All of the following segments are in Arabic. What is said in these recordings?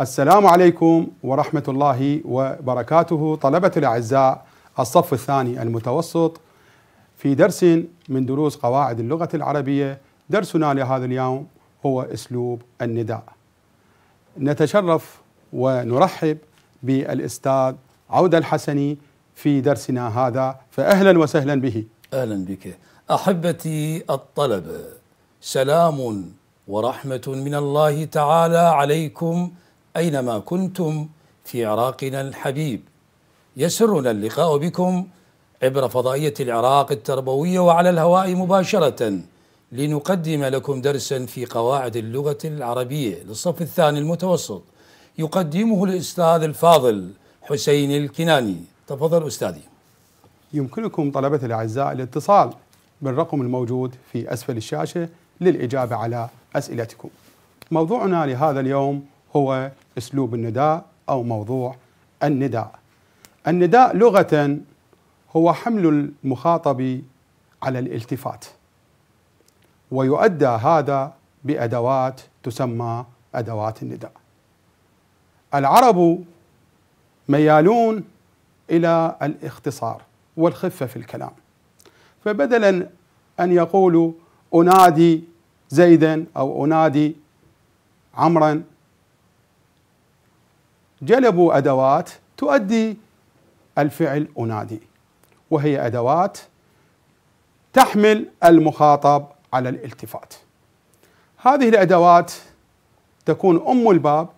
السلام عليكم ورحمة الله وبركاته طلبة الأعزاء الصف الثاني المتوسط في درس من دروس قواعد اللغة العربية درسنا لهذا اليوم هو أسلوب النداء نتشرف ونرحب بالأستاذ عودة الحسني في درسنا هذا فأهلا وسهلا به أهلا بك أحبتي الطلبة سلام ورحمة من الله تعالى عليكم أينما كنتم في عراقنا الحبيب يسرنا اللقاء بكم عبر فضائية العراق التربوية وعلى الهواء مباشرة لنقدم لكم درسا في قواعد اللغة العربية للصف الثاني المتوسط يقدمه الأستاذ الفاضل حسين الكناني تفضل أستاذي يمكنكم طلبة الأعزاء الاتصال بالرقم الموجود في أسفل الشاشة للإجابة على أسئلتكم موضوعنا لهذا اليوم هو اسلوب النداء او موضوع النداء. النداء لغه هو حمل المخاطب على الالتفات. ويؤدى هذا بادوات تسمى ادوات النداء. العرب ميالون الى الاختصار والخفه في الكلام. فبدلا ان يقولوا انادي زيدا او انادي عمرا جلبوا أدوات تؤدي الفعل أنادي وهي أدوات تحمل المخاطب على الالتفات هذه الأدوات تكون أم الباب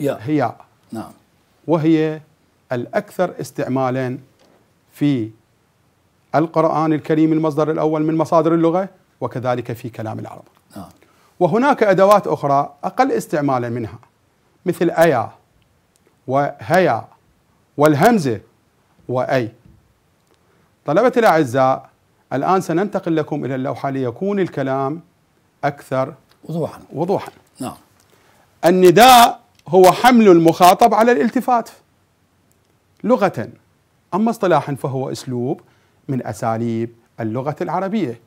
هي نعم وهي الأكثر استعمالا في القرآن الكريم المصدر الأول من مصادر اللغة وكذلك في كلام العرب نعم. وهناك أدوات أخرى أقل استعمالا منها مثل أيا وهيا والهمزة وأي طلبتي الأعزاء الآن سننتقل لكم إلى اللوحة ليكون الكلام أكثر وضوحا وضوحا نعم النداء هو حمل المخاطب على الالتفات لغة أما اصطلاحا فهو أسلوب من أساليب اللغة العربية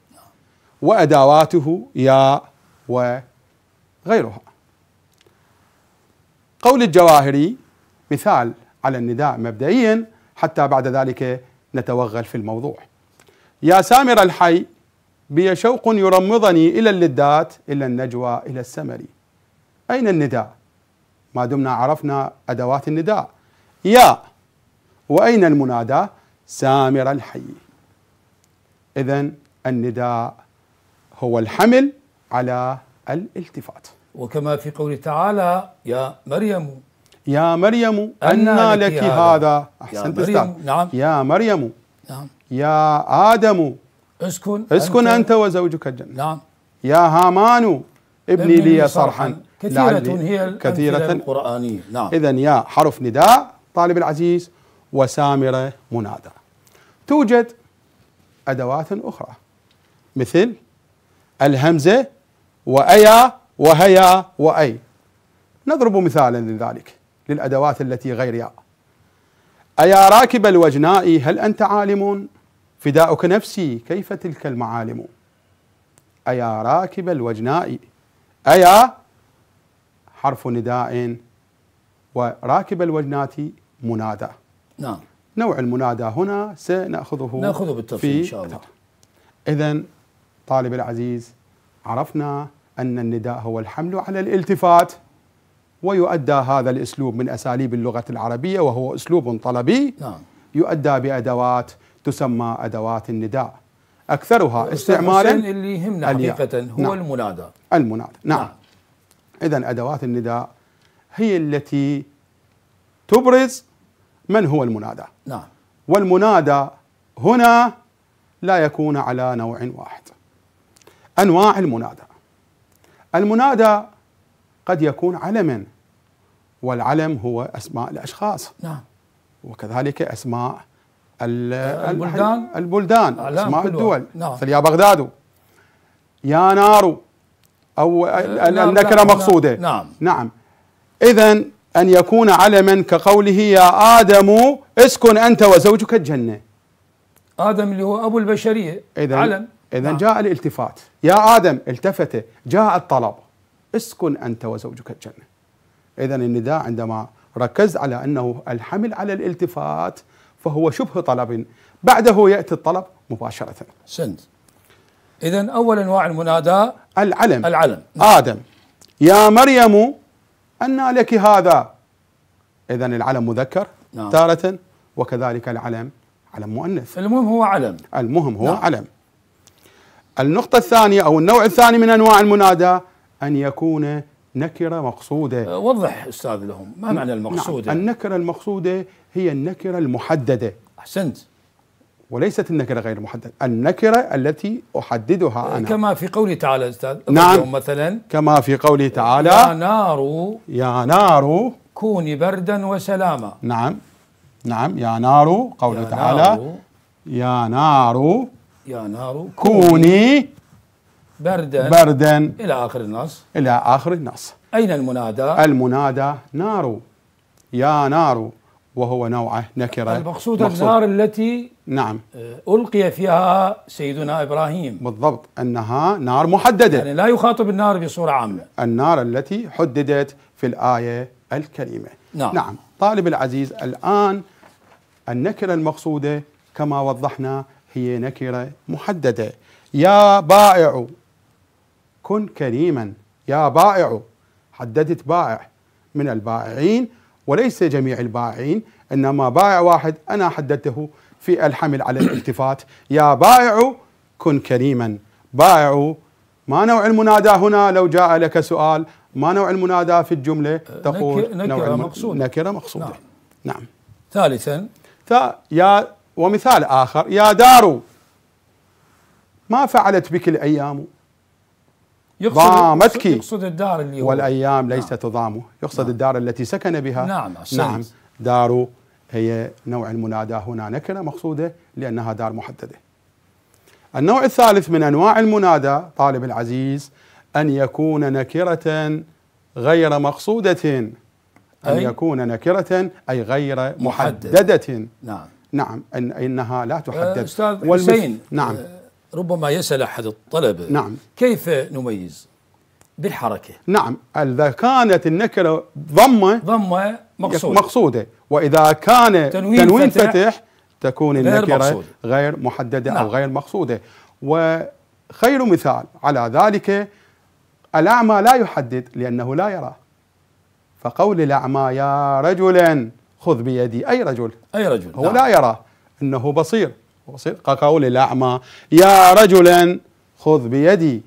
وأدواته يا وغيرها قول الجواهري مثال على النداء مبدئيا حتى بعد ذلك نتوغل في الموضوع يا سامر الحي بي شوق يرمضني إلى اللذات إلى النجوى إلى السمر أين النداء ما دمنا عرفنا أدوات النداء يا وأين المنادى سامر الحي إذا النداء هو الحمل على الالتفات وكما في قوله تعالى يا مريم يا مريم أنى لك هذا أحسنت يا مريم نعم يا مريم نعم يا آدم اسكن اسكن أنت, أنت وزوجك الجنة نعم يا هامان ابني لي صرحا كثيرة هي كثيرة القرآنية نعم إذا يا حرف نداء طالب العزيز وسامرة منادى توجد أدوات أخرى مثل الهمزة وأيا وهيا وأي نضرب مثالا لذلك للأدوات التي غيرها أيا راكب الوجناء هل أنت عالم فداؤك نفسي كيف تلك المعالم أيا راكب الوجناء أيا حرف نداء وراكب الوجنات منادى نعم نوع المنادى هنا سنأخذه نأخذه بالتفصيل إن شاء الله إذا طالب العزيز عرفنا أن النداء هو الحمل على الالتفات ويؤدى هذا الاسلوب من اساليب اللغه العربيه وهو اسلوب طلبي نعم. يؤدى بادوات تسمى ادوات النداء اكثرها استعمالا اللي يهمنا حقيقه هو نعم. المنادى المنادى نعم, نعم. اذا ادوات النداء هي التي تبرز من هو المنادى نعم والمنادى هنا لا يكون على نوع واحد انواع المنادى المنادى قد يكون علما والعلم هو أسماء الأشخاص نعم وكذلك أسماء آه، البلدان البلدان آه، أسماء الدول نعم يا بغداد يا نار أو آه، النكرة نعم، نعم، نعم، مقصودة نعم نعم إذا أن يكون علما كقوله يا آدم اسكن أنت وزوجك الجنة آدم اللي هو أبو البشرية إذن علم إذا نعم. جاء الالتفات يا آدم التفت جاء الطلب اسكن أنت وزوجك الجنة إذا النداء عندما ركز على أنه الحمل على الالتفات فهو شبه طلب بعده يأتي الطلب مباشرة سند إذا أول أنواع المناداة العلم العلم آدم يا مريم أنى لك هذا إذا العلم مذكر نعم. تارة وكذلك العلم علم مؤنث المهم هو علم المهم هو نعم. علم النقطة الثانية أو النوع الثاني من أنواع المناداة أن يكون نكرة مقصودة أه، وضح أستاذ لهم ما معنى المقصودة نعم. نعم. النكرة المقصودة هي النكرة المحددة أحسنت وليست النكرة غير المحددة النكرة التي أحددها أنا كما في قوله تعالى أستاذ نعم مثلا كما في قوله تعالى يا نار يا نار كوني بردا وسلاما نعم نعم يا نار قوله يا تعالى نارو. يا نار يا نار كوني بردا بردا إلى آخر النص إلى آخر النص أين المنادى؟ المنادى نار يا نار وهو نوعه نكرة المقصود النار التي نعم آه، ألقي فيها سيدنا إبراهيم بالضبط أنها نار محددة يعني لا يخاطب النار بصورة عامة النار التي حددت في الآية الكريمة نعم, نعم. طالب العزيز الآن النكرة المقصودة كما وضحنا هي نكرة محددة يا بائع كن كريما يا بائع حددت بائع من البائعين وليس جميع البائعين انما بائع واحد انا حددته في الحمل على الالتفات يا بائع كن كريما بائع ما نوع المنادى هنا لو جاء لك سؤال ما نوع المنادى في الجمله تقول نكرة نوع مقصودة نكرة مقصودة نعم, نعم. ثالثا يا ومثال اخر يا دار ما فعلت بك الايام يقصد ضامتك يقصد الدار اللي والايام نعم. ليست تضامه يقصد نعم. الدار التي سكن بها نعم نعم, نعم. دار هي نوع المناداه هنا نكره مقصوده لانها دار محدده النوع الثالث من انواع المنادى طالب العزيز ان يكون نكره غير مقصوده ان أي؟ يكون نكره اي غير محدده, محددة. نعم نعم إن انها لا تحدد استاذ والمس... حسين نعم آه، ربما يسأل أحد الطلبة نعم كيف نميز بالحركة نعم إذا كانت النكرة ضمة ضمة مقصودة مقصودة وإذا كان تنوين, تنوين فتح, فتح تكون غير النكرة مقصودة. غير محددة نعم. أو غير مقصودة وخير مثال على ذلك الأعمى لا يحدد لأنه لا يرى فقول الأعمى يا رجلا خذ بيدي أي رجل أي رجل هو نعم. لا يرى أنه بصير بسيط كقول الأعمى يا رجلا خذ بيدي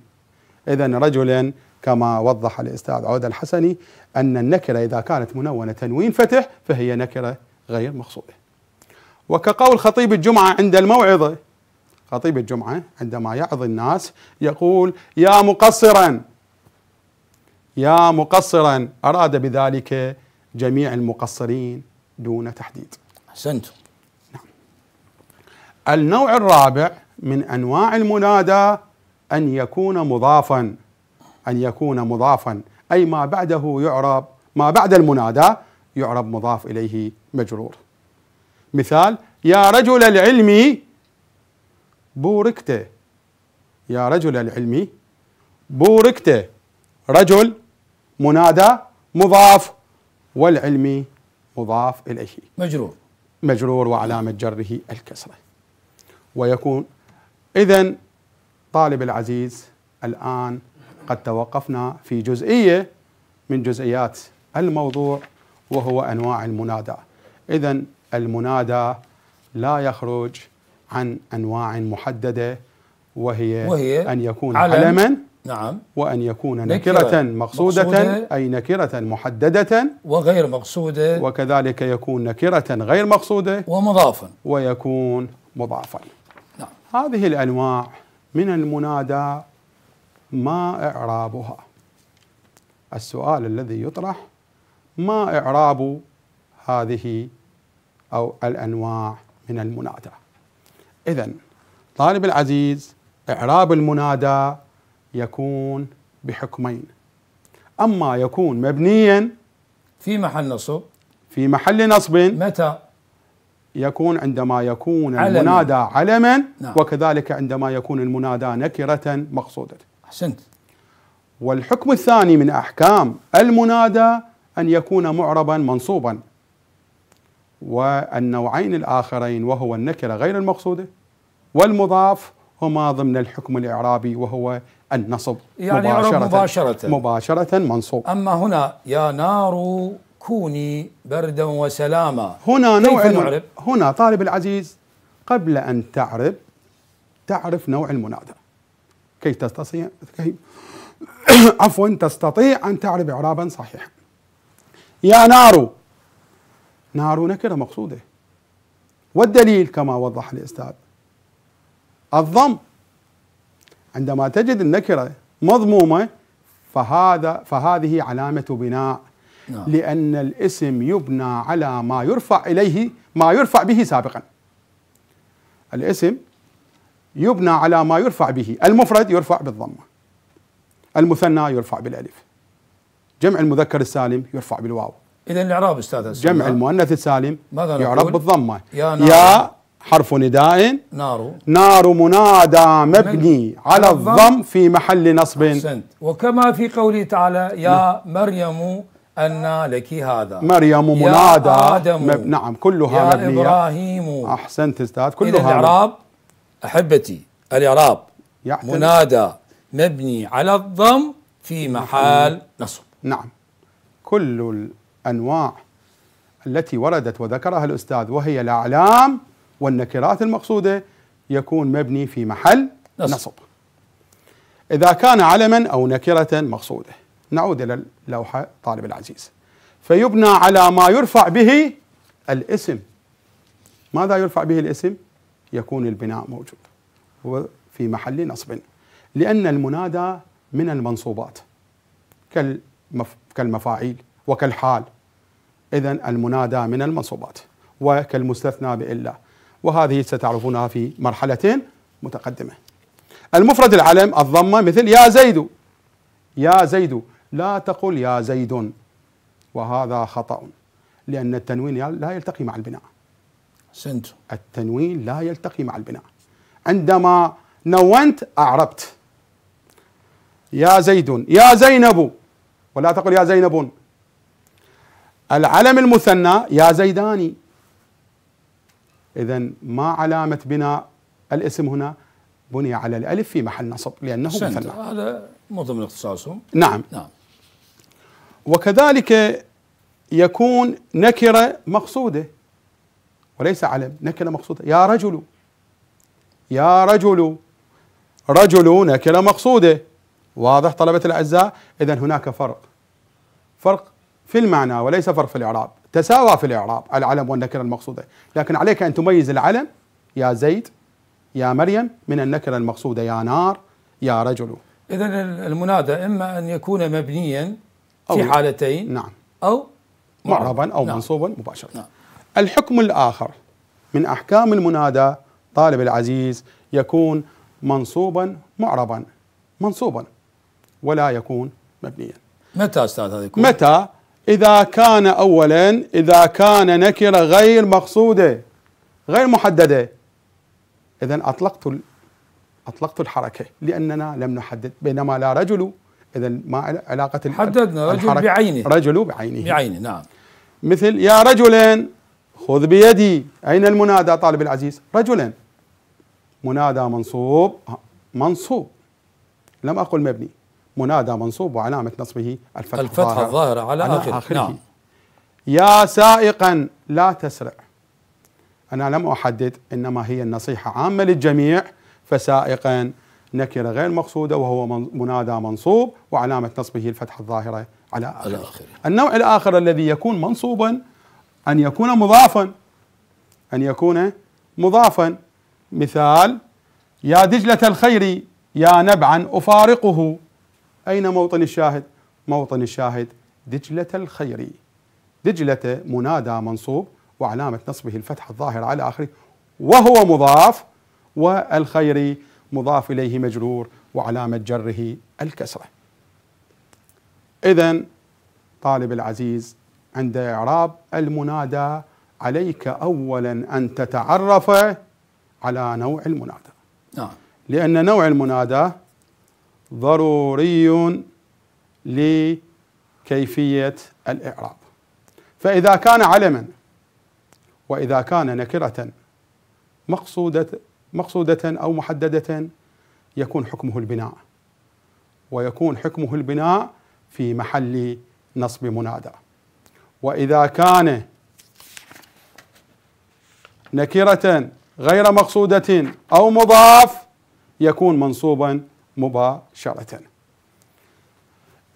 إذا رجلا كما وضح الأستاذ عودة الحسني أن النكرة إذا كانت منونة تنوين فتح فهي نكرة غير مقصودة وكقول خطيب الجمعة عند الموعظة خطيب الجمعة عندما يعظ الناس يقول يا مقصرا يا مقصرا أراد بذلك جميع المقصرين دون تحديد أحسنتم النوع الرابع من انواع المنادى ان يكون مضافا ان يكون مضافا اي ما بعده يعرب ما بعد المنادى يعرب مضاف اليه مجرور مثال يا رجل العلم بوركته يا رجل العلم بوركته رجل منادى مضاف والعلم مضاف اليه مجرور مجرور وعلامه جره الكسره ويكون إذا طالب العزيز الآن قد توقفنا في جزئية من جزئيات الموضوع وهو أنواع المنادى إذا المنادى لا يخرج عن أنواع محددة وهي, وهي أن يكون علم علما نعم وأن يكون نكرة مقصودة, مقصودة أي نكرة محددة وغير مقصودة وكذلك يكون نكرة غير مقصودة ومضافا ويكون مضافا هذه الأنواع من المنادى ما إعرابها السؤال الذي يطرح ما إعراب هذه أو الأنواع من المنادى إذا طالب العزيز إعراب المنادى يكون بحكمين أما يكون مبنيا في محل نصب في محل نصب متى يكون عندما يكون المنادى علما نعم. وكذلك عندما يكون المنادى نكرة مقصودة أحسنت والحكم الثاني من أحكام المنادى أن يكون معربا منصوبا والنوعين الآخرين وهو النكرة غير المقصودة والمضاف هما ضمن الحكم الإعرابي وهو النصب يعني مباشرة مباشرة, مباشرة منصوب أما هنا يا نار كوني بردا وسلاما هنا نوع المعرب هنا طالب العزيز قبل أن تعرب تعرف نوع المنادى كي تستطيع كي عفوا تستطيع أن تعرب إعرابا صحيحا يا نار نار نكرة مقصودة والدليل كما وضح الأستاذ الضم عندما تجد النكرة مضمومة فهذا فهذه علامة بناء نعم. لأن الاسم يبنى على ما يرفع إليه ما يرفع به سابقا الاسم يبنى على ما يرفع به المفرد يرفع بالضمة المثنى يرفع بالألف جمع المذكر السالم يرفع بالواو إذا الإعراب أستاذ جمع المؤنث السالم ماذا يعرب بالضمة يا, يا حرف نداء نار نار منادى مبني على الضم في محل نصب أحسنت وكما في قوله تعالى يا نعم. مريم أن لك هذا مريم منادى آدم مب... نعم كلها يا مبنية إبراهيم أحسنت أستاذ كلها الإعراب أحبتي الإعراب منادى مبني على الضم في محل نصب نعم كل الأنواع التي وردت وذكرها الأستاذ وهي الأعلام والنكرات المقصودة يكون مبني في محل نصب, نصب. إذا كان علما أو نكرة مقصودة نعود إلى اللوحة طالب العزيز فيبنى على ما يرفع به الاسم ماذا يرفع به الاسم يكون البناء موجود هو في محل نصب لأن المنادى من المنصوبات كالمفاعيل وكالحال إذا المنادى من المنصوبات وكالمستثنى بإلا وهذه ستعرفونها في مرحلة متقدمة المفرد العلم الضمة مثل يا زيد يا زيد لا تقل يا زيد وهذا خطأ لأن التنوين لا يلتقي مع البناء سنت التنوين لا يلتقي مع البناء عندما نونت أعربت يا زيد يا زينب ولا تقل يا زينب العلم المثنى يا زيداني إذا ما علامة بناء الاسم هنا بني على الألف في محل نصب لأنه مثنى هذا مو ضمن اختصاصهم نعم نعم وكذلك يكون نكرة مقصودة وليس علم نكرة مقصودة يا رجل يا رجل رجل نكرة مقصودة واضح طلبة الأعزاء إذا هناك فرق فرق في المعنى وليس فرق في الإعراب تساوى في الإعراب العلم والنكرة المقصودة لكن عليك أن تميز العلم يا زيد يا مريم من النكرة المقصودة يا نار يا رجل إذا المنادى إما أن يكون مبنيا أو في حالتين نعم أو معربا أو نعم. منصوبا مباشرة نعم. الحكم الآخر من أحكام المنادى طالب العزيز يكون منصوبا معربا منصوبا ولا يكون مبنيا متى أستاذ هذا يكون؟ متى إذا كان أولا إذا كان نكرة غير مقصودة غير محددة إذا أطلقت أطلقت الحركة لأننا لم نحدد بينما لا رجل اذا ما علاقه حددنا رجل بعينه رجل بعينه بعينه نعم مثل يا رجلا خذ بيدي اين المنادى طالب العزيز رجلا منادى منصوب آه، منصوب لم اقل مبني منادى منصوب وعلامه نصبه الفتحه الفتحه الظاهره, الظاهرة على, على اخره, آخره. نعم. يا سائقا لا تسرع انا لم احدد انما هي النصيحه عامه للجميع فسائقا نكرة غير مقصودة وهو منادى منصوب وعلامة نصبه الفتحة الظاهرة على آخره آخر. النوع الآخر الذي يكون منصوبا أن يكون مضافا أن يكون مضافا مثال يا دجلة الخير يا نبعا أفارقه أين موطن الشاهد؟ موطن الشاهد دجلة الخير دجلة منادى منصوب وعلامة نصبه الفتحة الظاهرة على آخره وهو مضاف والخير مضاف إليه مجرور وعلامة جره الكسرة إذا طالب العزيز عند إعراب المنادى عليك أولا أن تتعرف على نوع المنادى نعم لأن نوع المنادى ضروري لكيفية الإعراب فإذا كان علما وإذا كان نكرة مقصودة مقصودة أو محددة يكون حكمه البناء ويكون حكمه البناء في محل نصب منادى وإذا كان نكرة غير مقصودة أو مضاف يكون منصوبا مباشرة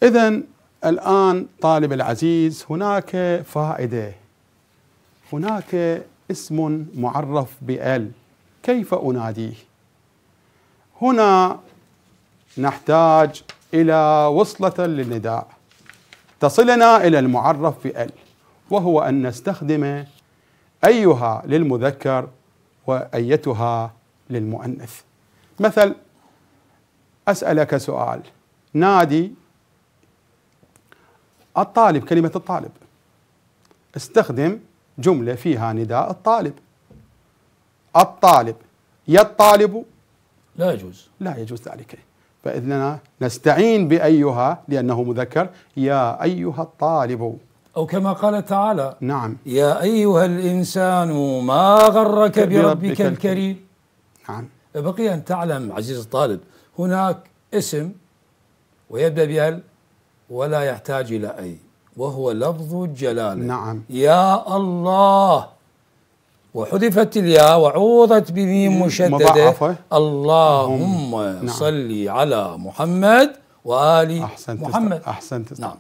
إذا الآن طالب العزيز هناك فائدة هناك اسم معرف بال كيف أناديه هنا نحتاج إلى وصلة للنداء تصلنا إلى المعرف في ال وهو أن نستخدم أيها للمذكر وأيتها للمؤنث مثل أسألك سؤال نادي الطالب كلمة الطالب استخدم جملة فيها نداء الطالب الطالب يا الطالب لا يجوز لا يجوز ذلك فإذننا نستعين بأيها لأنه مذكر يا أيها الطالب أو كما قال تعالى نعم يا أيها الإنسان ما غرك بربك الكريم نعم بقي أن تعلم عزيز الطالب هناك اسم ويبدأ بأل ولا يحتاج إلى أي وهو لفظ الجلالة نعم يا الله وحذفت الياء وعوضت بميم مشددة مضاعفة. اللهم نعم. صل على محمد وآل أحسنت محمد أحسنت نعم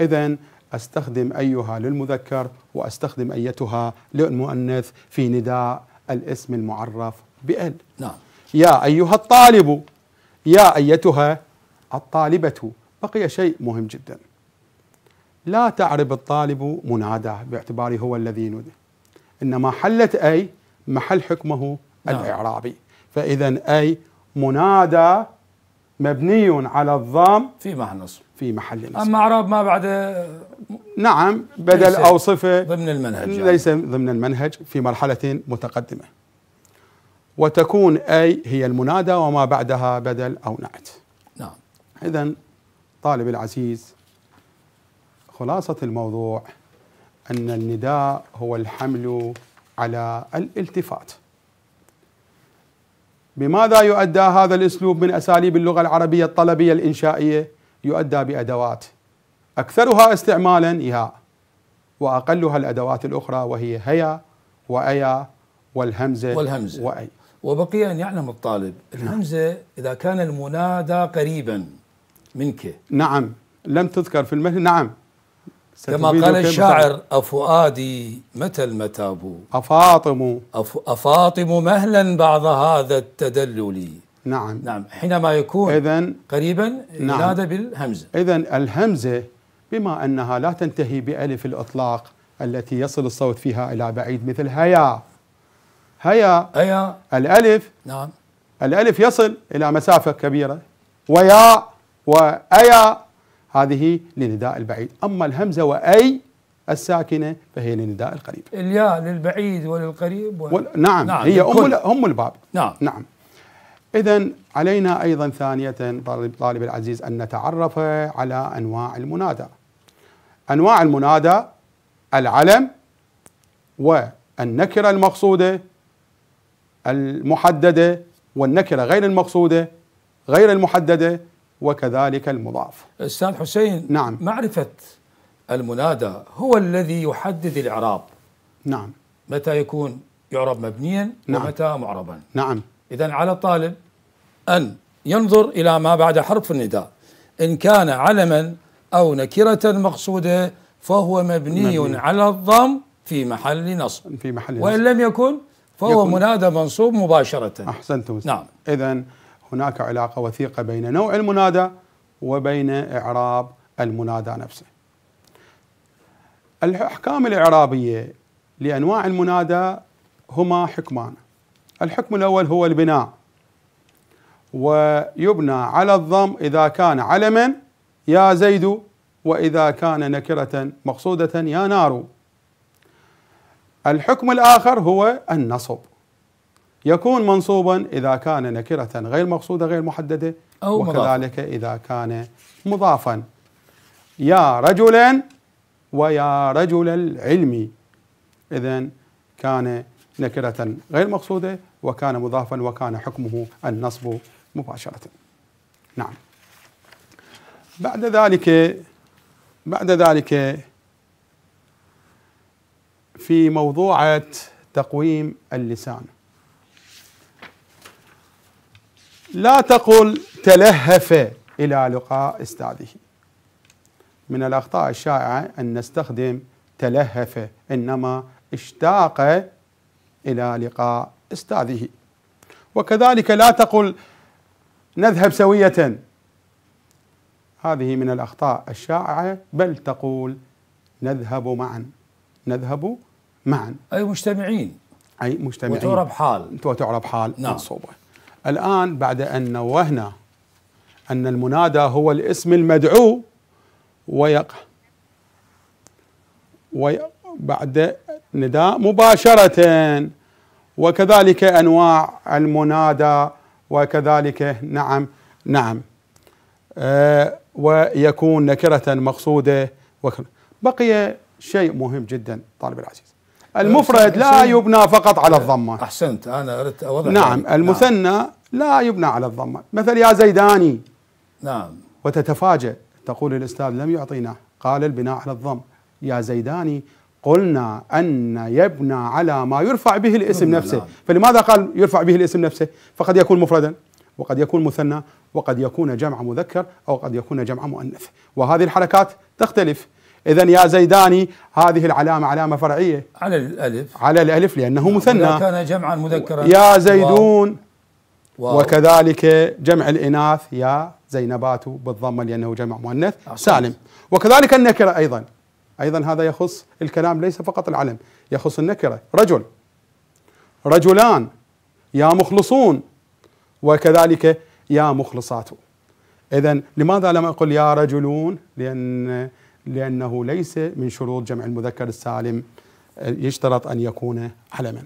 إذا أستخدم أيها للمذكر وأستخدم أيتها للمؤنث في نداء الاسم المعرف بأل نعم يا أيها الطالب يا أيتها الطالبة بقي شيء مهم جدا لا تعرب الطالب مناداه باعتباره هو الذي نده انما حلت أي محل حكمه نعم. الإعرابي فإذا أي منادى مبني على الضام في محل نصب في محل نصب أما أعراب ما بعد نعم بدل أوصفه ضمن المنهج يعني. ليس ضمن المنهج في مرحلة متقدمة وتكون أي هي المنادى وما بعدها بدل أو نعت نعم إذا طالب العزيز خلاصة الموضوع أن النداء هو الحمل على الالتفات بماذا يؤدى هذا الأسلوب من أساليب اللغة العربية الطلبية الإنشائية يؤدى بأدوات أكثرها استعمالا إياء وأقلها الأدوات الأخرى وهي هيا وأيا والهمزة, والهمزة وأي وبقي أن يعلم الطالب الهمزة إذا كان المنادى قريبا منك نعم لم تذكر في المثل نعم كما قال الشاعر أفؤادي متى المتاب أفاطم أف أفاطم مهلا بعض هذا التدلل نعم نعم حينما يكون إذن قريبا نعم هذا بالهمزة إذا الهمزة بما أنها لا تنتهي بألف الإطلاق التي يصل الصوت فيها إلى بعيد مثل هيا هيا هيا الألف نعم الألف يصل إلى مسافة كبيرة ويا وأيا هذه لنداء البعيد أما الهمزة وأي الساكنة فهي لنداء القريب الياء للبعيد وللقريب و... وال... نعم, نعم هي أم, أم الباب نعم نعم إذا علينا أيضا ثانية طالب, طالب العزيز أن نتعرف على أنواع المنادى أنواع المنادى العلم والنكرة المقصودة المحددة والنكرة غير المقصودة غير المحددة وكذلك المضاف أستاذ حسين نعم معرفة المنادى هو الذي يحدد الإعراب نعم متى يكون يعرب مبنيا نعم. ومتى معربا نعم إذا على الطالب أن ينظر إلى ما بعد حرف النداء إن كان علما أو نكرة مقصودة فهو مبني, مبني. على الضم في محل نصب في محل وإن لم يكن فهو يكون منادى منصوب مباشرة أحسنتم نعم إذا هناك علاقة وثيقة بين نوع المنادى وبين إعراب المنادى نفسه الأحكام الإعرابية لأنواع المنادى هما حكمان الحكم الأول هو البناء ويبنى على الضم إذا كان علما يا زيد وإذا كان نكرة مقصودة يا نار الحكم الآخر هو النصب يكون منصوبا إذا كان نكرة غير مقصودة غير محددة أو وكذلك مضافة. إذا كان مضافا يا رجلا ويا رجل العلم إذا كان نكرة غير مقصودة وكان مضافا وكان حكمه النصب مباشرة نعم بعد ذلك بعد ذلك في موضوعة تقويم اللسان لا تقل تلهف إلى لقاء أستاذه من الأخطاء الشائعة أن نستخدم تلهف إنما اشتاق إلى لقاء أستاذه وكذلك لا تقل نذهب سوية هذه من الأخطاء الشائعة بل تقول نذهب معا نذهب معا أي مجتمعين أي مجتمعين وتعرب حال وتعرب حال نعم. منصوبة الآن بعد أن نوهنا أن المنادى هو الاسم المدعو ويق وبعد نداء مباشرة وكذلك أنواع المنادى وكذلك نعم نعم آه ويكون نكرة مقصودة بقي شيء مهم جدا طالب العزيز آه، المفرد لا يبنى فقط على الضمة أحسنت أنا أردت أوضح نعم, نعم. المثنى نعم. لا يبنى على الضمة مثل يا زيداني نعم وتتفاجئ تقول الأستاذ لم يعطينا قال البناء على الضم يا زيداني قلنا أن يبنى على ما يرفع به الاسم نعم، نفسه نعم. فلماذا قال يرفع به الاسم نفسه فقد يكون مفردا وقد يكون مثنى وقد يكون جمع مذكر أو قد يكون جمع مؤنث وهذه الحركات تختلف إذا يا زيداني هذه العلامة علامة فرعية على الألف على الألف لأنه نعم، مثنى كان جمعا مذكرا يا زيدون واو. واو. وكذلك جمع الإناث يا زينبات بالضمة لأنه جمع مؤنث سالم وكذلك النكرة أيضا أيضا هذا يخص الكلام ليس فقط العلم يخص النكرة رجل رجلان يا مخلصون وكذلك يا مخلصات إذا لماذا لم أقل يا رجلون لأن لأنه ليس من شروط جمع المذكر السالم يشترط أن يكون علما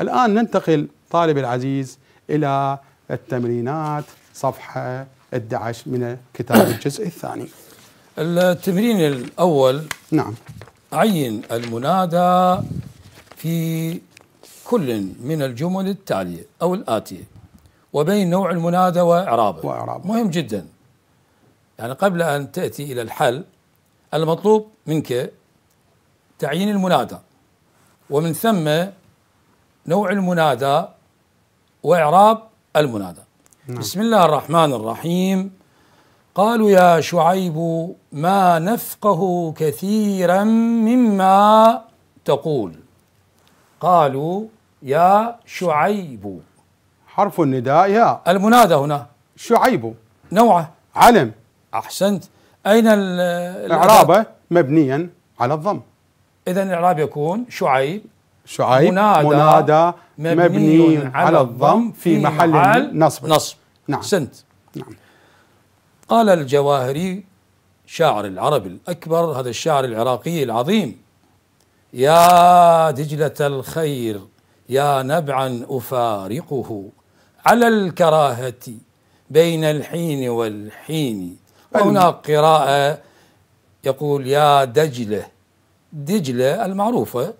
الآن ننتقل طالب العزيز إلى التمرينات صفحة 11 من كتاب الجزء الثاني التمرين الأول نعم عين المنادى في كل من الجمل التالية أو الآتية وبين نوع المنادى وإعرابه وإعرابه مهم جدا يعني قبل أن تأتي إلى الحل المطلوب منك تعيين المنادى ومن ثم نوع المنادى وإعراب المنادى نعم. بسم الله الرحمن الرحيم قالوا يا شعيب ما نفقه كثيرا مما تقول قالوا يا شعيب حرف النداء يا المنادى هنا شعيب نوعه علم احسنت اين اعرابه مبنيا على الضم اذا الاعراب يكون شعيب شعيب منادى, منادى مبني, على الضم في محل, محل نصب نصب نعم سنت نعم قال الجواهري شاعر العرب الأكبر هذا الشاعر العراقي العظيم يا دجلة الخير يا نبعا أفارقه على الكراهة بين الحين والحين هناك قراءة يقول يا دجلة دجلة المعروفة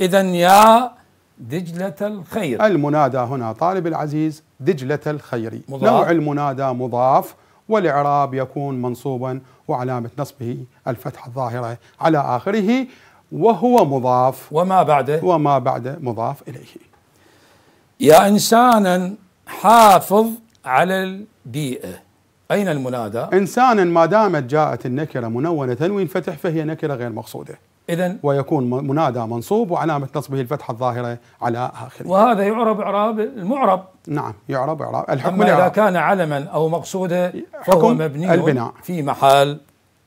إذا يا دجلة الخير المنادى هنا طالب العزيز دجلة الخير مضاف. نوع المنادى مضاف والإعراب يكون منصوبا وعلامة نصبه الفتحة الظاهرة على آخره وهو مضاف وما بعده وما بعده مضاف إليه يا إنسانا حافظ على البيئة أين المنادى؟ إنسانا ما دامت جاءت النكرة منونة تنوين فتح فهي نكرة غير مقصودة إذا ويكون منادى منصوب وعلامة نصبه الفتحة الظاهرة على آخره وهذا يعرب إعراب المعرب نعم يعرب إعراب الحكم أما إذا كان علما أو مقصودا فهو مبني البناء في محل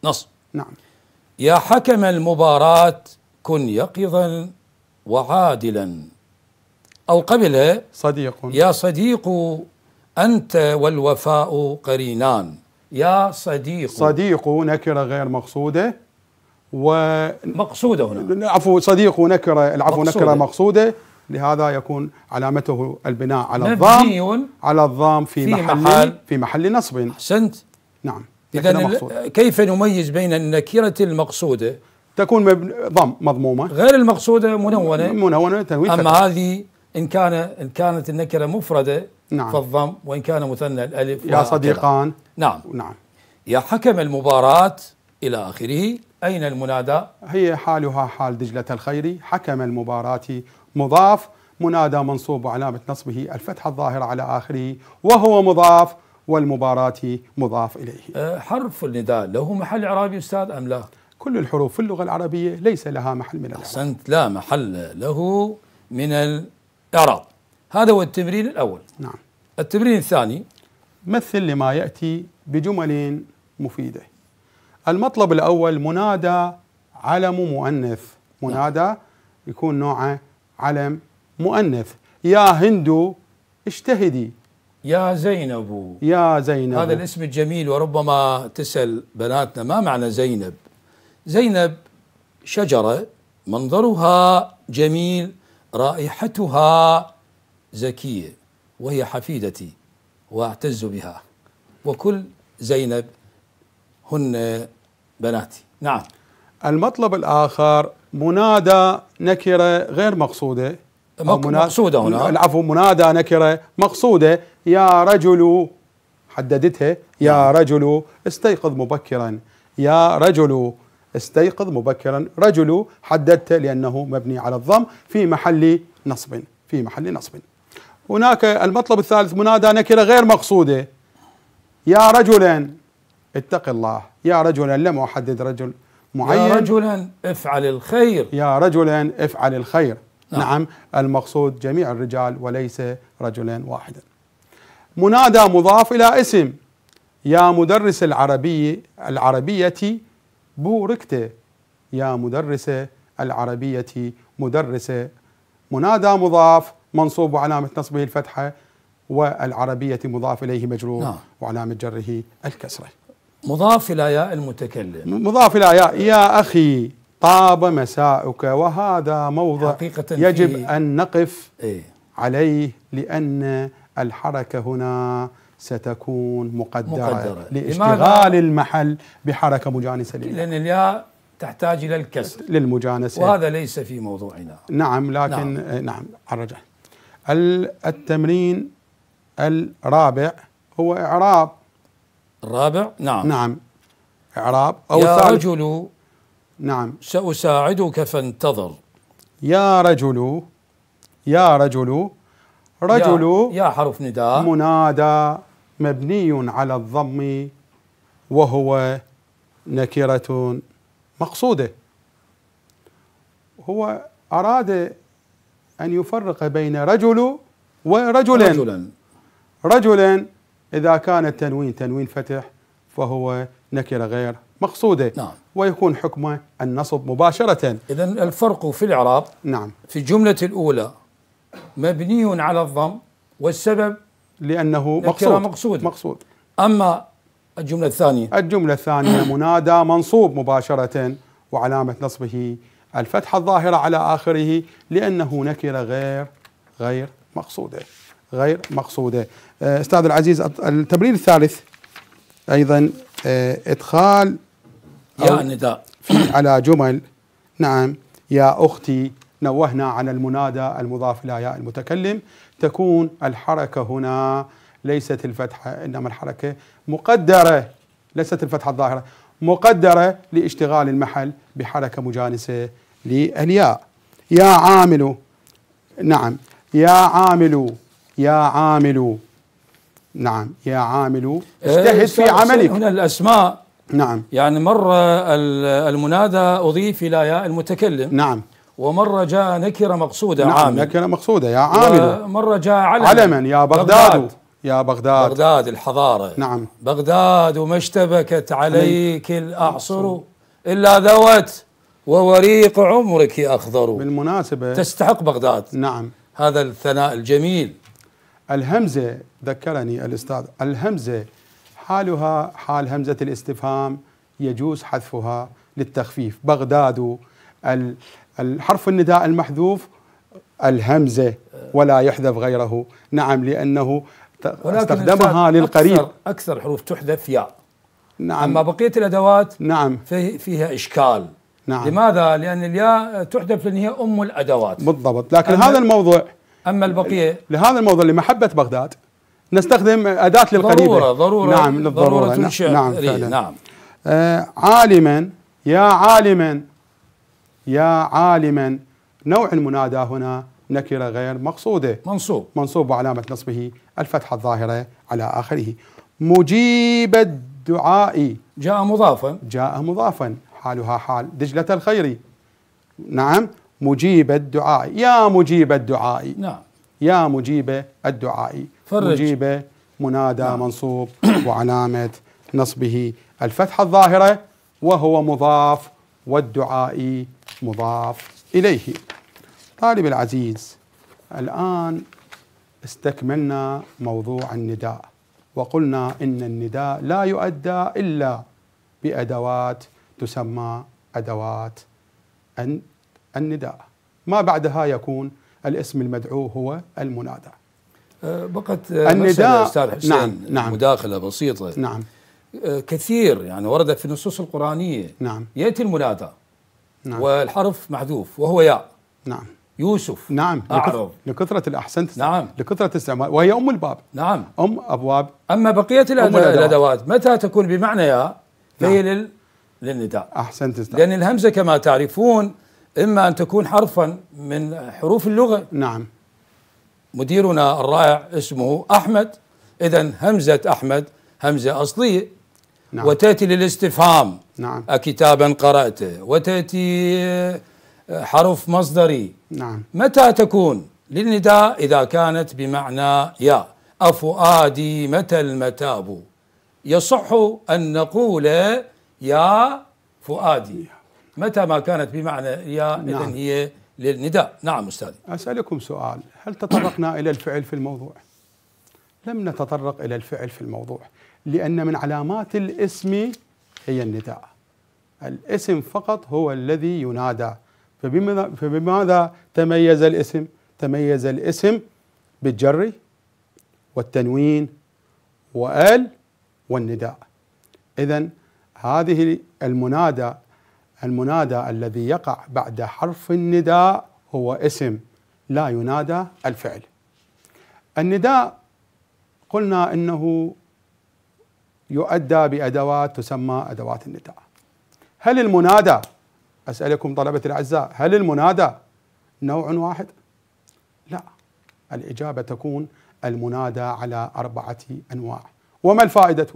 نصب نعم يا حكم المباراة كن يقظا وعادلا أو قبلها صديق يا صديق أنت والوفاء قرينان يا صديق صديق نكرة غير مقصودة و مقصودة هنا عفوا صديق ونكرة العفو مقصودة. نكرة مقصودة لهذا يكون علامته البناء على الضام على الضام في, في محل, محل في محل نصب أحسنت نعم إذا كيف نميز بين النكرة المقصودة تكون ضم مضمومة غير المقصودة منونة منونة تنوين أما هذه إن كان إن كانت النكرة مفردة نعم فالضم وإن كان مثنى الألف يا صديقان نعم نعم يا حكم المباراة إلى آخره أين المنادى؟ هي حالها حال دجلة الخيري حكم المباراة مضاف منادى منصوب وعلامة نصبه الفتحة الظاهرة على آخره وهو مضاف والمباراة مضاف إليه أه، حرف النداء له محل إعرابي أستاذ أم لا؟ كل الحروف في اللغة العربية ليس لها محل من الإعراب أحسنت لا محل له من الإعراب هذا هو التمرين الأول نعم التمرين الثاني مثل لما يأتي بجمل مفيدة المطلب الأول منادى علم مؤنث منادى يكون نوعه علم مؤنث يا هندو اجتهدي يا زينب يا زينب هذا الاسم الجميل وربما تسأل بناتنا ما معنى زينب زينب شجرة منظرها جميل رائحتها زكية وهي حفيدتي وأعتز بها وكل زينب هن بناتي نعم المطلب الآخر منادى نكرة غير مقصودة مك مقصودة هنا العفو منادى نكرة مقصودة يا رجل حددتها يا نعم. رجل استيقظ مبكرا يا رجل استيقظ مبكرا رجل حددته لأنه مبني على الضم في محل نصب في محل نصب هناك المطلب الثالث منادى نكرة غير مقصودة يا رجلا اتق الله يا رجلا لم أحدد رجل معين يا رجلا افعل الخير يا رجلا افعل الخير نعم, نعم المقصود جميع الرجال وليس رجلا واحدا منادى مضاف إلى اسم يا مدرس العربي العربية بوركت يا مدرس العربية مدرس منادى مضاف منصوب وعلامة نصبه الفتحة والعربية مضاف إليه مجرور نعم. وعلامة جره الكسرة مضاف إلى ياء المتكلم مضاف إلى ياء يا أخي طاب مساؤك وهذا موضع حقيقة يجب أن نقف إيه؟ عليه لأن الحركة هنا ستكون مقدرة, مقدرة. لاشتغال المحل بحركة مجانسة لان لأن الياء تحتاج إلى الكسر للمجانسة وهذا ليس في موضوعنا نعم, نعم. لكن إيه، نعم, نعم الرجع التمرين الرابع هو إعراب الرابع نعم نعم إعراب أو يا رجل نعم سأساعدك فانتظر يا رجل يا رجل رجل يا, يا حرف نداء منادى مبني على الضم وهو نكرة مقصودة هو أراد أن يفرق بين رجل ورجل رجلا رجلا إذا كان التنوين تنوين فتح فهو نكرة غير مقصودة نعم. ويكون حكمه النصب مباشرة إذا الفرق في الإعراب نعم في الجملة الأولى مبني على الضم والسبب لأنه مقصود مقصود مقصود أما الجملة الثانية الجملة الثانية منادى منصوب مباشرة وعلامة نصبه الفتحة الظاهرة على آخره لأنه نكرة غير غير مقصودة غير مقصودة آه، أستاذ العزيز التمرين الثالث أيضا آه، إدخال يا نداء على جمل نعم يا أختي نوهنا على المنادى المضاف إلى ياء المتكلم تكون الحركة هنا ليست الفتحة إنما الحركة مقدرة ليست الفتحة الظاهرة مقدرة لاشتغال المحل بحركة مجانسة للياء يا عامل نعم يا عامل يا عامل نعم يا عامل إيه، اجتهد في عملك هنا الأسماء نعم يعني مرة المنادى أضيف إلى ياء المتكلم نعم ومرة جاء نكرة مقصودة نعم عامل نكرة مقصودة يا عامل مرة جاء علما علما يا بغداد, بغداد يا بغداد بغداد الحضارة نعم بغداد وما اشتبكت عليك الأعصر إلا ذوت ووريق عمرك أخضر بالمناسبة تستحق بغداد نعم هذا الثناء الجميل الهمزة ذكرني الأستاذ الهمزة حالها حال همزة الاستفهام يجوز حذفها للتخفيف بغداد الحرف النداء المحذوف الهمزة ولا يحذف غيره نعم لأنه استخدمها للقريب أكثر, أكثر الحروف تحذف ياء نعم أما بقية الأدوات نعم فيها إشكال نعم لماذا؟ لأن الياء تحذف لأن هي أم الأدوات بالضبط لكن هذا الموضوع اما البقيه لهذا الموضوع لمحبه بغداد نستخدم اداه للقريبه ضروره ضروره نعم للضروره ضرورة نعم نعم, فعلا. نعم. آه عالما يا عالما يا عالما نوع المنادى هنا نكره غير مقصوده منصوب منصوب وعلامه نصبه الفتحه الظاهره على اخره مجيب الدعاء جاء مضافا جاء مضافا حالها حال دجله الخير نعم مجيب الدعاء يا مجيب الدعاء نعم يا مجيب الدعاء فرج. مجيب منادى نعم. منصوب وعلامة نصبه الفتحة الظاهرة وهو مضاف والدعاء مضاف إليه طالب العزيز الآن استكملنا موضوع النداء وقلنا إن النداء لا يؤدى إلا بأدوات تسمى أدوات النداء ما بعدها يكون الاسم المدعو هو المنادى أه، بقت النداء أستاذ نعم، حسين نعم نعم مداخلة بسيطة نعم أه، كثير يعني وردت في النصوص القرآنية نعم يأتي المنادى نعم والحرف محذوف وهو ياء نعم يوسف نعم أعرف لكثرة الأحسنت نعم لكثرة الاستعمال وهي أم الباب نعم أم أبواب أما بقية الأدوات متى تكون بمعنى ياء فهي نعم. لل... للنداء أحسنت لأن الهمزة كما تعرفون إما أن تكون حرفا من حروف اللغة نعم مديرنا الرائع اسمه أحمد إذا همزة أحمد همزة أصلية نعم. وتأتي للاستفهام نعم أكتابا قرأته وتأتي حرف مصدري نعم متى تكون للنداء إذا كانت بمعنى يا أفؤادي متى المتاب يصح أن نقول يا فؤادي متى ما كانت بمعنى يا نعم. إذن هي للنداء نعم أستاذ أسألكم سؤال هل تطرقنا إلى الفعل في الموضوع؟ لم نتطرق إلى الفعل في الموضوع لأن من علامات الاسم هي النداء الاسم فقط هو الذي ينادى فبماذا, فبماذا تميز الاسم؟ تميز الاسم بالجر والتنوين وال والنداء إذا هذه المنادى المنادى الذي يقع بعد حرف النداء هو اسم لا ينادى الفعل النداء قلنا انه يؤدى بادوات تسمى ادوات النداء هل المنادى اسالكم طلبه الاعزاء هل المنادى نوع واحد لا الاجابه تكون المنادى على اربعه انواع وما الفائده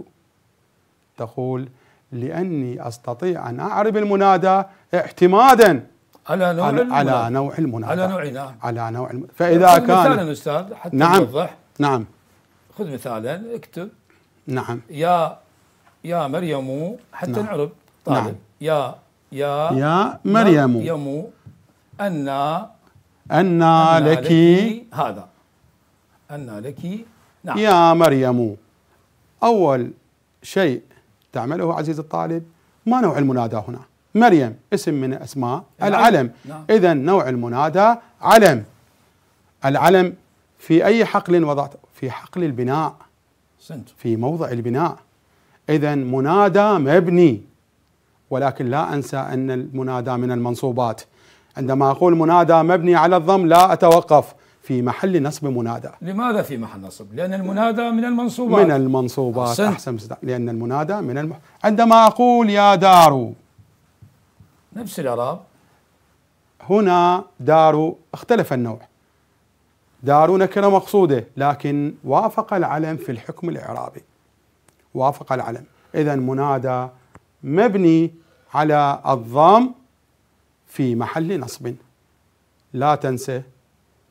تقول لأني أستطيع أن أعرب المنادى اعتمادا على نوع على, المنادى. على نوع المنادى على نوع نعم على نوع المنادى. فإذا كان مثالا أستاذ حتى نعم نوضح نعم خذ مثالا اكتب نعم يا يا مريم حتى نعم. نعرب طالب نعم. يا يا يا مريم مريم أنا أنا لك هذا أنا لك نعم يا مريم أول شيء تعمله عزيز الطالب ما نوع المنادى هنا مريم اسم من أسماء العلم نعم. إذا نوع المنادى علم العلم في أي حقل وضعت في حقل البناء في موضع البناء إذا منادى مبني ولكن لا أنسى أن المنادى من المنصوبات عندما أقول منادى مبني على الضم لا أتوقف في محل نصب منادى لماذا في محل نصب؟ لأن المنادى من المنصوبات من المنصوبات أحسن, أحسن لأن المنادى من المح... عندما أقول يا دار نفس الإعراب هنا دار اختلف النوع دار نكرة مقصودة لكن وافق العلم في الحكم الإعرابي وافق العلم إذا منادى مبني على الضم في محل نصب لا تنسى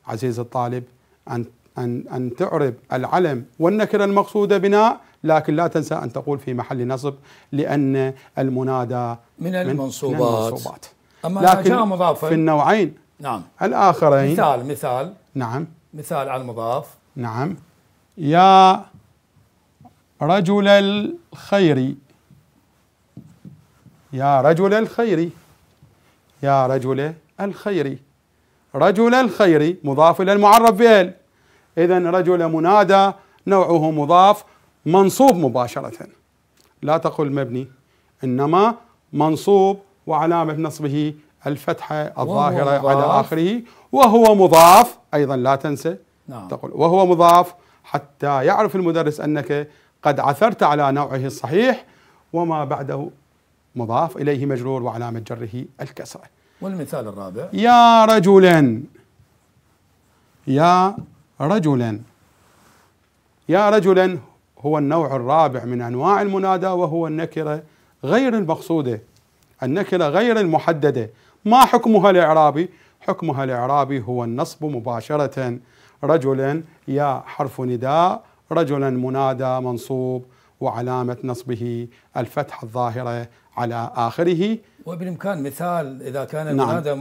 عزيز الطالب أن أن أن تعرب العلم والنكرة المقصودة بناء لكن لا تنسى أن تقول في محل نصب لأن المنادى من المنصوبات, من المنصوبات. أما لكن جاء مضافا في النوعين نعم الآخرين مثال مثال نعم مثال على المضاف نعم يا رجل الخير يا رجل الخير يا رجل الخير رجل الخير مضاف إلى المعرف به إذا رجل منادى نوعه مضاف منصوب مباشرة لا تقل مبني إنما منصوب وعلامة نصبه الفتحة الظاهرة على آخره وهو مضاف أيضا لا تنسى نعم. تقول وهو مضاف حتى يعرف المدرس أنك قد عثرت على نوعه الصحيح وما بعده مضاف إليه مجرور وعلامة جره الكسرة والمثال الرابع يا رجلا يا رجلا يا رجلا هو النوع الرابع من انواع المنادى وهو النكره غير المقصوده النكره غير المحدده ما حكمها الاعرابي حكمها الاعرابي هو النصب مباشره رجلا يا حرف نداء رجلا منادى منصوب وعلامه نصبه الفتحه الظاهره على اخره وبالامكان مثال اذا كان نعم. هذا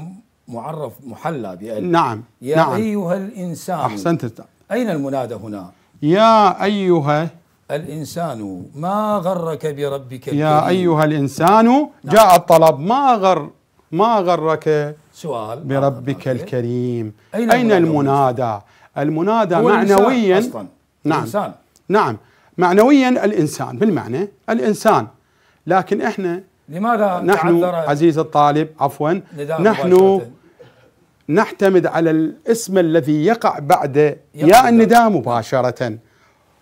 معرف محلى بأن نعم يا نعم. ايها الانسان احسنت اين المنادى هنا؟ يا ايها الانسان ما غرك بربك يا ايها الانسان نعم. جاء الطلب ما غر ما غرك سؤال بربك آه. الكريم اين, أين المنادى؟ المنادى معنويا أصلاً. نعم الإنسان. نعم معنويا الانسان بالمعنى الانسان لكن احنا لماذا نحن عزيز الطالب عفوا نحن نعتمد على الاسم الذي يقع بعد يا النداء مباشرة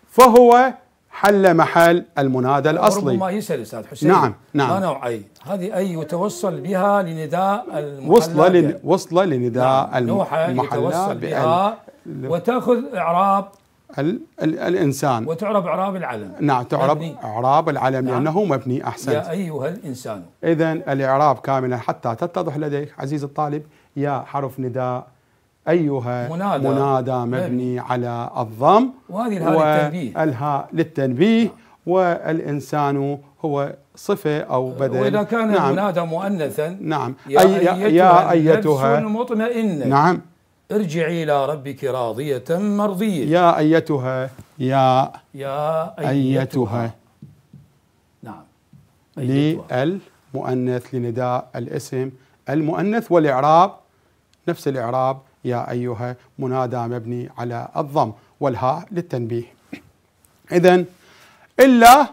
فهو حل محل المنادى الأصلي ربما يسأل أستاذ حسين نعم نعم ما نوع أي هذه أي يتوصل بها لنداء المحلى وصل لن وصل لنداء نعم. المحلى يتوصل بها وتأخذ إعراب ال ال الإنسان وتعرب إعراب العلم نعم تعرب إعراب العلم نعم. لأنه مبني أحسن يا أيها الإنسان إذا الإعراب كاملا حتى تتضح لديك عزيز الطالب يا حرف نداء أيها منادى, منادى مبني, على الضم وهذه الهاء للتنبيه الهاء للتنبيه نعم. والإنسان هو صفة أو بدل وإذا كان نعم. المنادى مؤنثا نعم يا أي أيتها, يا أيتها مطمئنة نعم ارجعي إلى ربك راضية مرضية يا أيتها يا يا أيتها, أيتها نعم أيتها للمؤنث لنداء الاسم المؤنث والإعراب نفس الإعراب يا أيها منادى مبني على الضم والهاء للتنبيه إذا إلا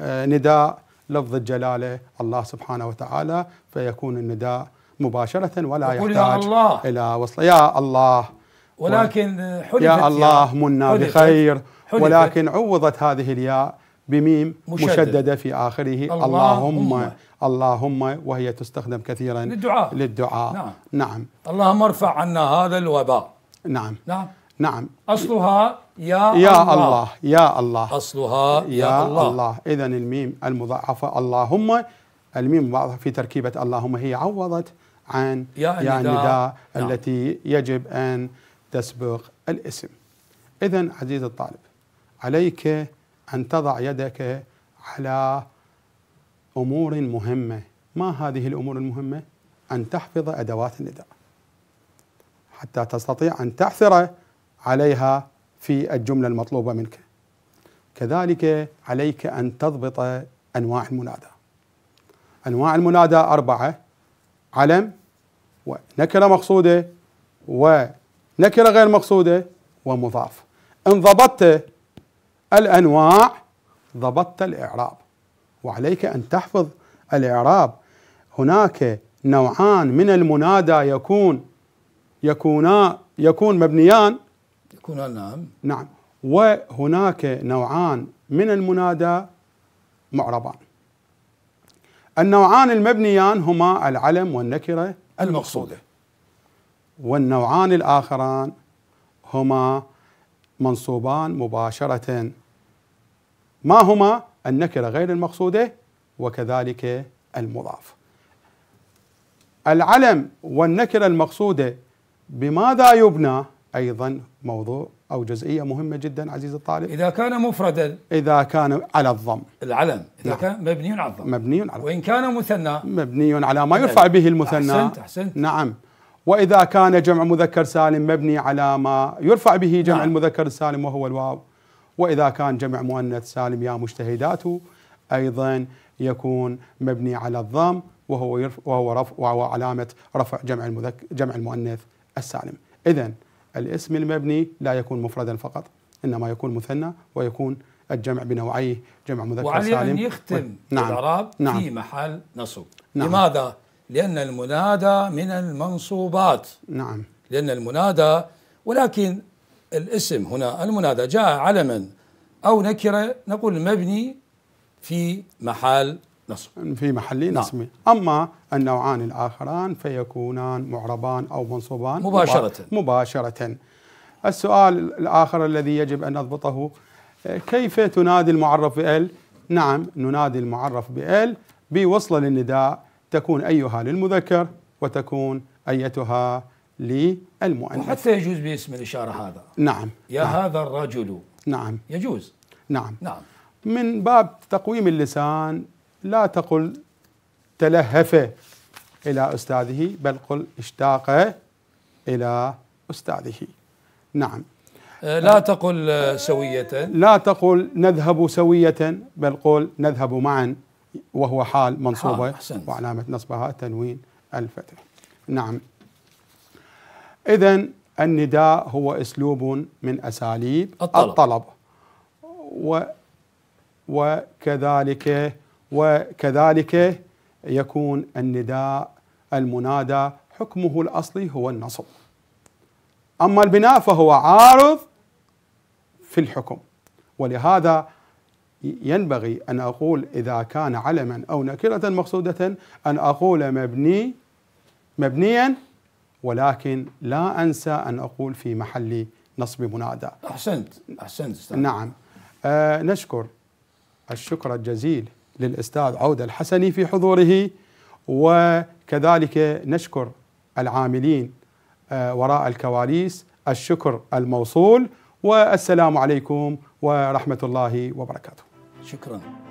آه، نداء لفظ الجلالة الله سبحانه وتعالى فيكون النداء مباشرة ولا يحتاج الله إلى وصل يا الله ولكن حدثت يا الله منا بخير ولكن عوضت هذه الياء بميم مشدد. مشددة في آخره اللهم اللهم, اللهم وهي تستخدم كثيرا للدعاء للدعاء نعم, نعم اللهم ارفع عنا هذا الوباء نعم نعم نعم أصلها يا, يا الله. الله يا الله أصلها يا, يا الله, الله. إذا الميم المضاعفة اللهم الميم في تركيبة اللهم هي عوضت عن يا النداء نعم. التي يجب أن تسبق الاسم إذا عزيز الطالب عليك أن تضع يدك على أمور مهمة ما هذه الأمور المهمة؟ أن تحفظ أدوات النداء حتى تستطيع أن تعثر عليها في الجملة المطلوبة منك كذلك عليك أن تضبط أنواع المنادى أنواع المنادى أربعة علم ونكرة مقصودة ونكرة غير مقصودة ومضاف إن ضبطت الأنواع ضبطت الإعراب وعليك أن تحفظ الإعراب هناك نوعان من المنادى يكون يكونا يكون مبنيان يكونان نعم نعم وهناك نوعان من المنادى معربان النوعان المبنيان هما العلم والنكرة المقصودة والنوعان الآخران هما منصوبان مباشرة ما هما النكرة غير المقصودة وكذلك المضاف العلم والنكرة المقصودة بماذا يبنى أيضا موضوع أو جزئية مهمة جدا عزيز الطالب إذا كان مفردا إذا كان على الضم العلم إذا نعم. كان مبني على الضم مبني على الضم وإن كان مثنى مبني على ما يرفع به المثنى أحسنت أحسنت نعم وإذا كان جمع مذكر سالم مبني على ما يرفع به جمع نعم. المذكر السالم وهو الواو وإذا كان جمع مؤنث سالم يا مجتهدات أيضا يكون مبني على الضم وهو يرفع وهو رفع وهو علامة رفع جمع المذكر جمع المؤنث السالم إذا الاسم المبني لا يكون مفردا فقط انما يكون مثنى ويكون الجمع بنوعيه جمع مذكر وعلي سالم ان يختم و... نعم. الاعراب نعم. في محل نصب نعم. لماذا؟ لان المنادى من المنصوبات نعم لان المنادى ولكن الاسم هنا المنادى جاء علما او نكره نقول مبني في محل نصب في محل نصب نعم. أما النوعان الآخران فيكونان معربان أو منصوبان مباشرة مباشرة السؤال الآخر الذي يجب أن نضبطه كيف تنادي المعرف بال نعم ننادي المعرف بال بوصلة للنداء تكون أيها للمذكر وتكون أيتها للمؤنث وحتى يجوز باسم الإشارة هذا نعم يا نعم. هذا الرجل نعم يجوز نعم نعم من باب تقويم اللسان لا تقل تلهف إلى أستاذه بل قل اشتاق إلى أستاذه نعم أه، لا تقل سوية لا تقل نذهب سوية بل قل نذهب معا وهو حال منصوبة آه، وعلامة نصبها تنوين الفتح نعم إذا النداء هو أسلوب من أساليب الطلب, الطلب. و وكذلك وكذلك يكون النداء المنادى حكمه الاصلي هو النصب. اما البناء فهو عارض في الحكم ولهذا ينبغي ان اقول اذا كان علما او نكره مقصوده ان اقول مبني مبنيا ولكن لا انسى ان اقول في محل نصب منادى. احسنت احسنت استاذ. نعم آه نشكر الشكر الجزيل للأستاذ عودة الحسني في حضوره وكذلك نشكر العاملين آه، وراء الكواليس الشكر الموصول والسلام عليكم ورحمة الله وبركاته شكراً